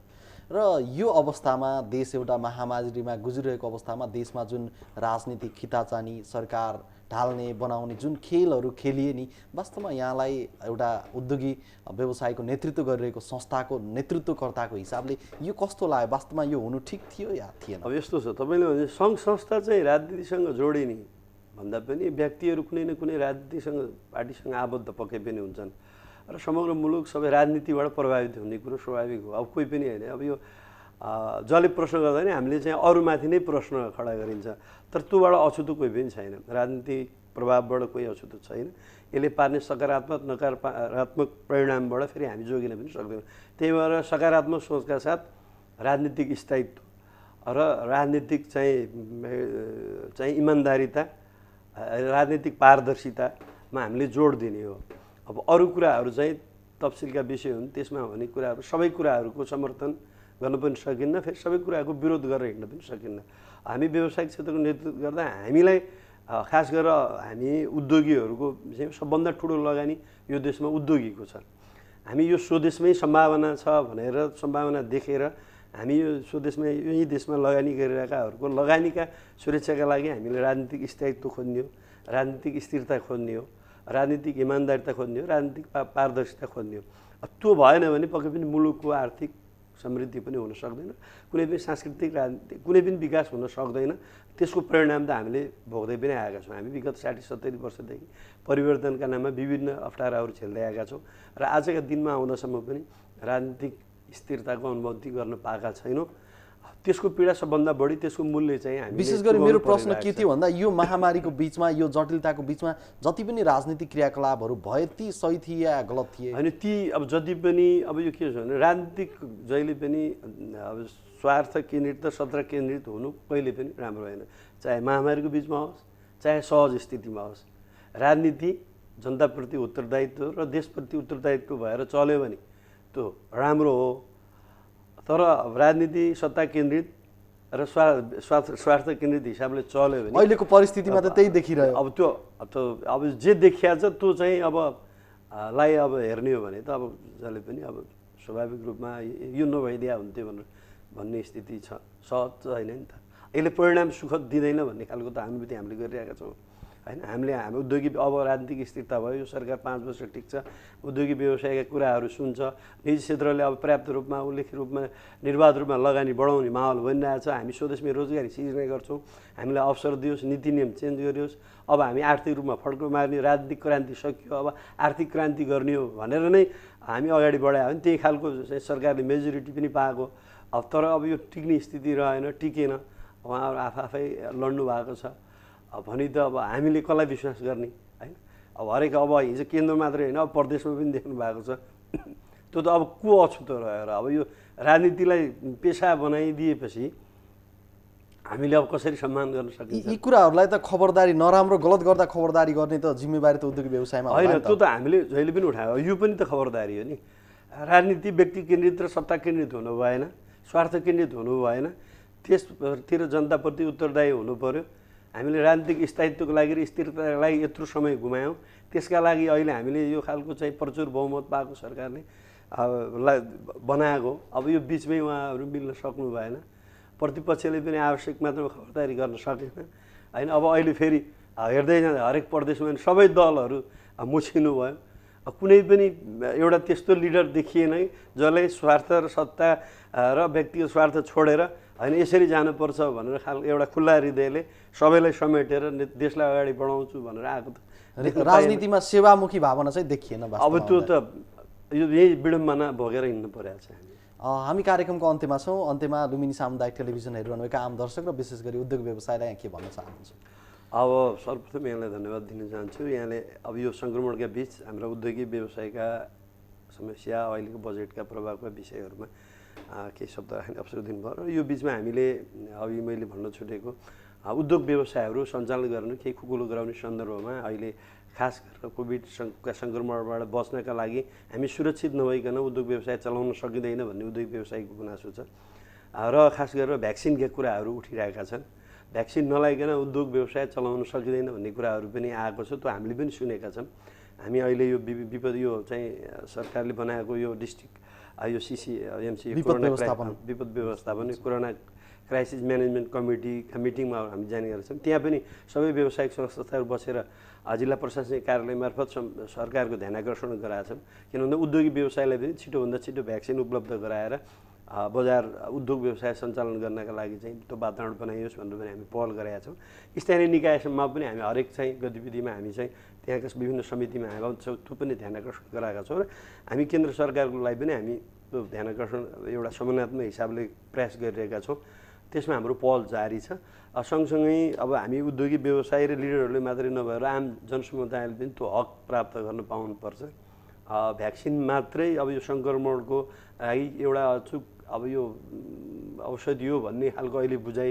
र यो अवस्थामा देश एउटा महामारीमा गुजिरहेको अवस्थामा देशमा जुन राजनीतिक खिताचानी सरकार ढाल्ने बनाउने जुन खेलहरू खेलिए नि वास्तवमा यहाँलाई एउटा उद्योगी व्यवसायको नेतृत्व गरिरहेको संस्थाको नेतृत्वकर्ताको हिसाबले यो कस्तो लाग्यो वास्तवमा यो हुनु ठिक थियो या थिएन अब यस्तो छ तपाईँले भने सङ्घ संस्था चाहिँ राजनीतिसँग जोडिने भन्दा पनि व्यक्तिहरू कुनै न कुनै राजनीतिसँग पार्टीसँग आबद्ध पक्कै पनि हुन्छन् र समग्र मुलुक सबै राजनीतिबाट प्रभावित हुने कुरो स्वाभाविक हो अब कोही पनि होइन अब यो जसले प्रश्न गर्दा हामीले चाहिँ अरूमाथि नै प्रश्न खडा गरिन्छ तर त्योबाट अछुतो कोही पनि छैन राजनीति प्रभावबाट कोही अछुतो छैन यसले पार्ने सकारात्मक नकारात्मक परिणामबाट फेरि हामी जोगिन पनि सक्दैनौँ त्यही भएर सकारात्मक सोचका साथ राजनीतिक स्थायित्व र राजनीतिक चाहिँ चाहिँ इमान्दारिता राजनीतिक पारदर्शितामा हामीले जोड दिने हो अब अरू कुराहरू चाहिँ तपसिलका विषय हुन् त्यसमा हुने कुराहरू सबै कुराहरूको समर्थन गर्न पनि सकिन्न फेरि सबै कुराहरूको विरोध गरेर हिँड्न पनि सकिन्न हामी व्यवसायिक क्षेत्रको नेतृत्व गर्दा हामीलाई खास गरेर हामी उद्योगीहरूको सबभन्दा ठुलो लगानी यो देशमा उद्योगीको छ हामी यो स्वदेशमै सम्भावना छ भनेर सम्भावना देखेर हामी यो स्वदेशमै यही देशमा लगानी गरिरहेकाहरूको लगानीका सुरक्षाका लागि हामीले राजनीतिक स्थायित्व खोज्ने हो राजनीतिक स्थिरता खोज्ने हो राजनीतिक इमान्दारिता खोज्ने हो राजनीतिक पारदर्शिता खोज्ने हो त्यो भएन भने पक्कै पनि मुलुकको आर्थिक समृद्धि पनि हुन सक्दैन कुनै पनि सांस्कृतिक राजनीति कुनै पनि विकास हुन सक्दैन त्यसको परिणाम त हामीले भोग्दै पनि आएका छौँ हामी विगत साठी सत्तरी वर्षदेखि परिवर्तनका नाममा विभिन्न अप्ठ्याराहरू झेल्दै आएका छौँ र आजका दिनमा आउँदासम्म पनि राजनीतिक स्थिरताको अनुभूति गर्न पाएका छैनौँ त्यसको पीडा सबभन्दा बढी त्यसको मूल्य चाहिँ हामी विशेष गरी मेरो प्रश्न के थियो भन्दा यो महामारीको बिचमा यो जटिलताको बिचमा जति पनि राजनीतिक क्रियाकलापहरू भए ती सही थिए या गलत थिए होइन ती अब जति पनि अब यो के छ भने राजनीतिक जहिले पनि अब स्वार्थ केन्द्रित र सत्र केन्द्रित हुनु कहिले पनि राम्रो होइन चाहे महामारीको बिचमा होस् चाहे सहज स्थितिमा होस् राजनीति जनताप्रति उत्तरदायित्व र देशप्रति उत्तरदायित्व भएर चल्यो भने त्यो राम्रो हो तर राजनीति सत्ता केन्द्रित र स्वा स्वार्थ केन्द्रित हिसाबले चल्यो भने अहिलेको परिस्थितिमा त त्यही देखिरह्यो अब त्यो अब जे देखिया छ त्यो चाहिँ अब लाई अब हेर्ने हो भने त अब जसले पनि अब स्वाभाविक रूपमा यो नभइदिया हुन्थ्यो भनेर भन्ने स्थिति छ सहज छैन नि त यसले परिणाम सुखद दिँदैन भन्ने खालको त हामी पनि हामीले गरिरहेका छौँ होइन हामीले हाम्रो उद्योगिक अब राजनीतिक स्थिरता भयो यो सरकार पाँच वर्ष टिक्छ उद्योगिक व्यवसायका कुराहरू सुन्छ निजी क्षेत्रले अब पर्याप्त रूपमा उल्लेखित रूपमा निर्वाध रूपमा लगानी बढाउने माहौल बनिरहेछ हामी स्वदेशमै रोजगारी सिर्ने गर्छौँ हामीलाई अवसर दियोस् नीति नियम चेन्ज गरियोस् अब हामी आर्थिक रूपमा फड्को मार्ने राजनीतिक क्रान्ति सकियो अब आर्थिक क्रान्ति गर्ने हो भनेर नै हामी अगाडि बढायो भने त्यही खालको सरकारले मेजोरिटी पनि पाएको अब तर अब यो टिक्ने स्थिति रहेन टिकेन उहाँहरू आफै आफै लड्नु भएको छ भने त अब हामीले कसलाई विश्वास गर्ने होइन अब हरेक अब हिजो केन्द्र मात्रै होइन अब प्रदेशमा पनि देख्नु भएको छ त्यो त अब को अछुतो रहेर अब यो राजनीतिलाई पेसा बनाइदिएपछि हामीले अब कसरी सम्मान गर्न सकिन्छ यी कुराहरूलाई त खबरदारी नराम्रो गलत गर्दा खबरदारी गर्ने त जिम्मेवारी त उद्योग व्यवसायमा होइन त्यो त हामीले जहिले पनि उठायो यो पनि त खबरदारी हो नि राजनीति व्यक्ति केन्द्रित र सत्ता केन्द्रित हुनु भएन स्वार्थ केन्द्रित हुनु भएन त्यसतिर जनताप्रति उत्तरदायी हुनु पऱ्यो हामीले राजनीतिक स्थायित्वको लागि र स्थिरताको यत्रो समय गुमायौँ त्यसका लागि अहिले हामीले यो खालको चाहिँ प्रचुर बहुमत पाएको सरकारले बनाएको अब यो बिचमै उहाँहरू मिल्न सक्नु भएन प्रतिपक्षले पनि आवश्यक मात्रामा खबरदारी गर्न सकेन होइन अब अहिले फेरि हेर्दै जाँदा हरेक प्रदेशमा सबै दलहरू मुछिनु भयो कुनै पनि एउटा त्यस्तो लिडर देखिएन जसले स्वार्थ र सत्ता र व्यक्तिगत स्वार्थ छोडेर होइन यसरी जानुपर्छ भनेर खाल एउटा खुल्ला हृदयले सबैलाई समेटेर देशलाई अगाडि बढाउँछु भनेर आएको राजनीतिमा सेवामुखी भावना चाहिँ देखिएन अब त्यो त यो यही विडम्बना भोगेर हिँड्नु परेको छ हामी कार्यक्रमको अन्त्यमा छौँ अन्त्यमा लुम्बिनी सामुदायिक टेलिभिजन हेरिरहनुभएका आम दर्शक र विशेष गरी उद्योग व्यवसायलाई यहाँ के भन्न चाहनुहुन्छ अब सर्वप्रथम यहाँलाई धन्यवाद दिन चाहन्छु यहाँले अब यो सङ्क्रमणका बिच हाम्रो उद्योगिक व्यवसायका समस्या अहिलेको बजेटका प्रभावका विषयहरूमा केही शब्द राख्ने अवसर दिनुभयो र यो बिचमा हामीले अघि मैले भन्न छुटेको उद्योग व्यवसायहरू सञ्चालन गर्न केही खुकुलो गराउने सन्दर्भमा अहिले खास गरेर कोभिड कोभिडका सङ्क्रमणबाट बच्नका लागि हामी सुरक्षित नभइकन उद्योग व्यवसाय चलाउन सकिँदैन भन्ने उद्योग व्यवसायको गुनासो छ र खास गरेर भ्याक्सिनका कुराहरू उठिरहेका छन् भ्याक्सिन नलाइकन उद्योग व्यवसाय चलाउन सकिँदैन भन्ने कुराहरू पनि आएको छ त्यो हामीले पनि सुनेका छौँ हामी अहिले यो विपद यो चाहिँ सरकारले बनाएको यो डिस्ट्रिक्ट आइओसिसी एमसी विपद व्यवस्थापन विपद व्यवस्थापन कोरोना क्राइसिस म्यानेजमेन्ट कमिटी मिटिङमा हामी जाने गर्छौँ त्यहाँ पनि सबै व्यावसायिक संस्थाहरू बसेर जिल्ला प्रशासनिक कार्यालय मार्फत सरकारको ध्यान आकर्षण गराएका गराएछौँ किनभने उद्योगिक व्यवसायलाई पनि छिटोभन्दा छिटो भ्याक्सिन उपलब्ध गराएर बजार उद्योग व्यवसाय सञ्चालन गर्नका लागि चाहिँ त्यो वातावरण बनाइयोस् भनेर पनि हामी पहल गरेका छौँ स्थानीय निकायसम्म पनि हामी हरेक चाहिँ गतिविधिमा हामी चाहिँ यहाँका विभिन्न समितिमा हामी छौँ त्यो पनि ध्यान आकर्षण गराएका छौँ र हामी केन्द्र सरकारको लागि पनि हामी ध्यान आकर्षण एउटा समन्वयात्मक हिसाबले प्रयास गरिरहेका छौँ त्यसमा हाम्रो पहल जारी छ सँगसँगै अब हामी उद्योगिक व्यवसाय र लिडरहरूले मात्रै नभएर आम जनसमुदायले पनि त्यो हक प्राप्त गर्न पाउनुपर्छ भ्याक्सिन मात्रै अब यो सङ्क्रमणको लागि एउटा अचुक अब यो औषधि हो भन्ने खालको अहिले बुझाइ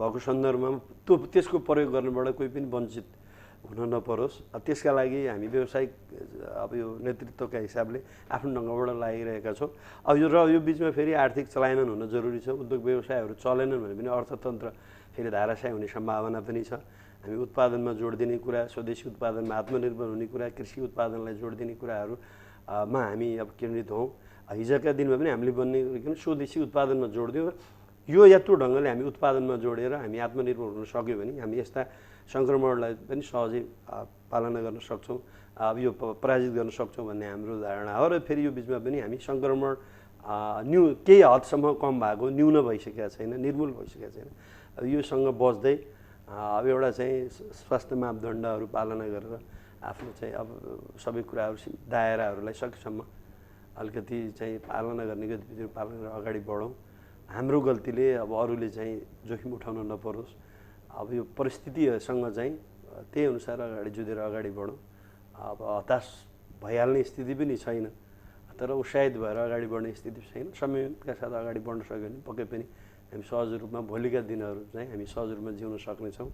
भएको सन्दर्भमा त्यो त्यसको प्रयोग गर्नबाट कोही पनि वञ्चित हुन नपरोस् त्यसका लागि हामी व्यवसायिक अब यो नेतृत्वका हिसाबले आफ्नो ढङ्गबाट लागिरहेका छौँ अब यो र यो बिचमा फेरि आर्थिक चलायमान हुन जरुरी छ उद्योग व्यवसायहरू चलेनन् भने पनि अर्थतन्त्र फेरि धाराशाय हुने सम्भावना पनि छ हामी उत्पादनमा जोड दिने कुरा स्वदेशी उत्पादनमा आत्मनिर्भर हुने कुरा कृषि उत्पादनलाई जोड दिने कुराहरूमा हामी अब केन्द्रित हौँ हिजोका दिनमा पनि हामीले बन्ने स्वदेशी उत्पादनमा जोड दियौँ यो यत्रो ढङ्गले हामी उत्पादनमा जोडेर हामी आत्मनिर्भर हुन सक्यो भने हामी यस्ता सङ्क्रमणलाई पनि सहजै पालना गर्न सक्छौँ अब यो पराजित गर्न सक्छौँ भन्ने हाम्रो धारणा हो र फेरि यो बिचमा पनि हामी सङ्क्रमण न्यू केही हदसम्म कम भएको न्यून भइसकेको छैन निर्मूल भइसकेको छैन योसँग बस्दै अब एउटा चाहिँ स्वास्थ्य मापदण्डहरू पालना गरेर आफ्नो चाहिँ अब सबै कुराहरू दायराहरूलाई सकेसम्म अलिकति चाहिँ पालना गर्ने गतिविधिहरू पालना गरेर अगाडि बढौँ हाम्रो गल्तीले अब अरूले चाहिँ जोखिम उठाउन नपरोस् अब यो परिस्थितिसँग चाहिँ त्यही अनुसार अगाडि जुधेर अगाडि बढौँ अब हताश भइहाल्ने स्थिति पनि छैन तर उत्साहित भएर अगाडि बढ्ने स्थिति छैन समयका साथ अगाडि बढ्न सक्यो भने पक्कै पनि हामी सहज रूपमा भोलिका दिनहरू चाहिँ हामी सहज रूपमा जिउन सक्नेछौँ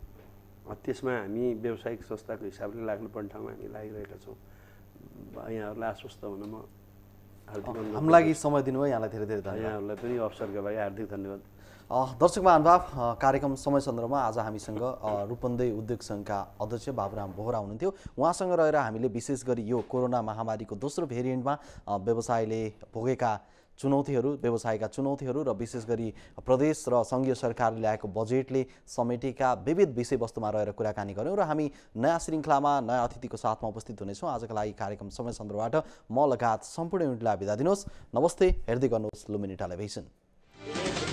त्यसमा हामी व्यावसायिक संस्थाको हिसाबले लाग्नुपर्ने ठाउँमा हामी लागिरहेका छौँ यहाँहरूलाई आश्वस्त हुन म हाम्रो लागि समय दिनुभयो यहाँलाई धेरै धेरै धन्यवाद यहाँहरूलाई पनि अवसरको लागि हार्दिक धन्यवाद दर्शक महानुभाव कार्यक्रम समय सन्दर्भमा आज हामीसँग रूपन्दै उद्योग सङ्घका अध्यक्ष बाबुराम बोहरा हुनुहुन्थ्यो उहाँसँग रहेर हामीले विशेष गरी यो कोरोना महामारीको दोस्रो भेरिएन्टमा व्यवसायले भोगेका चुनौतीहरू व्यवसायका चुनौतीहरू र विशेष गरी प्रदेश र सङ्घीय सरकारले ल्याएको बजेटले समेटेका विविध विषयवस्तुमा रहेर कुराकानी गऱ्यौँ र हामी नयाँ श्रृङ्खलामा नयाँ अतिथिको साथमा उपस्थित हुनेछौँ आजको लागि कार्यक्रम समय सन्दर्भबाट म लगायत सम्पूर्ण युनिटलाई बिदा दिनुहोस् नमस्ते हेर्दै गर्नुहोस् लुमिनी टेलिभिजन